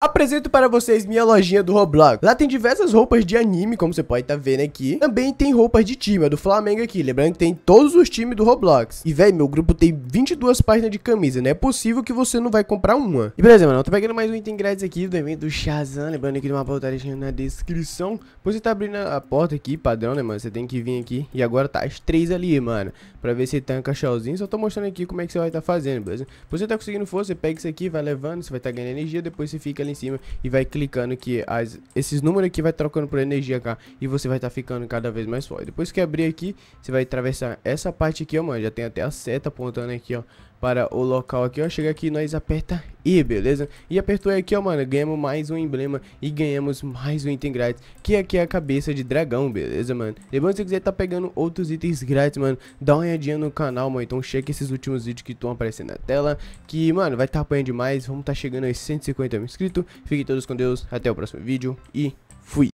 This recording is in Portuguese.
Apresento para vocês minha lojinha do Roblox. Lá tem diversas roupas de anime, como você pode estar tá vendo aqui. Também tem roupas de time, é do Flamengo aqui. Lembrando que tem todos os times do Roblox. E, velho, meu grupo tem 22 páginas de camisa, né? É possível que você não vai comprar uma. E beleza, mano, eu tô pegando mais um item grátis aqui do evento do Shazam. Lembrando que tem uma portaria na descrição. Você tá abrindo a porta aqui, padrão, né, mano? Você tem que vir aqui. E agora tá as três ali, mano. Pra ver se tanca showzinho. Só tô mostrando aqui como é que você vai estar tá fazendo, beleza? Se você tá conseguindo força, você pega isso aqui, vai levando. Você vai estar tá ganhando energia, depois você fica ali ali em cima e vai clicando que as, esses números aqui vai trocando por energia cá e você vai estar tá ficando cada vez mais forte. Depois que abrir aqui, você vai atravessar essa parte aqui, ó, mano, já tem até a seta apontando aqui, ó, para o local aqui, ó. Chega aqui, nós aperta I, beleza? E apertou aqui, ó, mano, ganhamos mais um emblema e ganhamos mais um item grátis, que aqui é a cabeça de dragão, beleza, mano? Depois, se você quiser tá pegando outros itens grátis, mano, dá uma olhadinha no canal, mano, então checa esses últimos vídeos que estão aparecendo na tela, que, mano, vai estar tá apanhando demais, vamos tá chegando aos 150 mil inscritos, fiquem todos com Deus, até o próximo vídeo e fui!